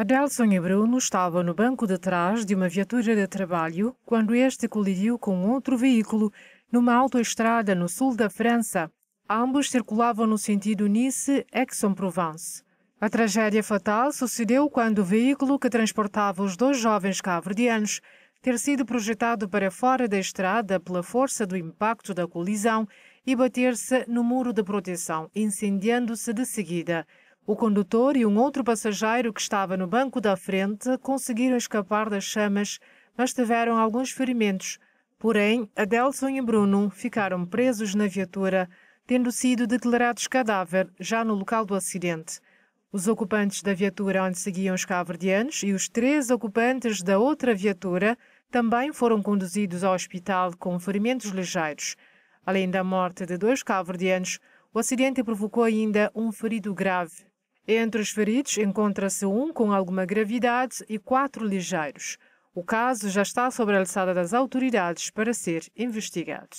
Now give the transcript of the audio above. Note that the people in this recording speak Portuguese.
Adelson e Bruno estavam no banco de trás de uma viatura de trabalho quando este colidiu com outro veículo numa autoestrada no sul da França. Ambos circulavam no sentido Nice-Aix-en-Provence. A tragédia fatal sucedeu quando o veículo que transportava os dois jovens cabredianos ter sido projetado para fora da estrada pela força do impacto da colisão e bater-se no muro de proteção, incendiando-se de seguida. O condutor e um outro passageiro que estava no banco da frente conseguiram escapar das chamas, mas tiveram alguns ferimentos. Porém, Adelson e Bruno ficaram presos na viatura, tendo sido declarados cadáver já no local do acidente. Os ocupantes da viatura onde seguiam os cavardianos e os três ocupantes da outra viatura também foram conduzidos ao hospital com ferimentos ligeiros. Além da morte de dois cavardianos, o acidente provocou ainda um ferido grave entre os feridos encontra-se um com alguma gravidade e quatro ligeiros. O caso já está sobre a alçada das autoridades para ser investigado.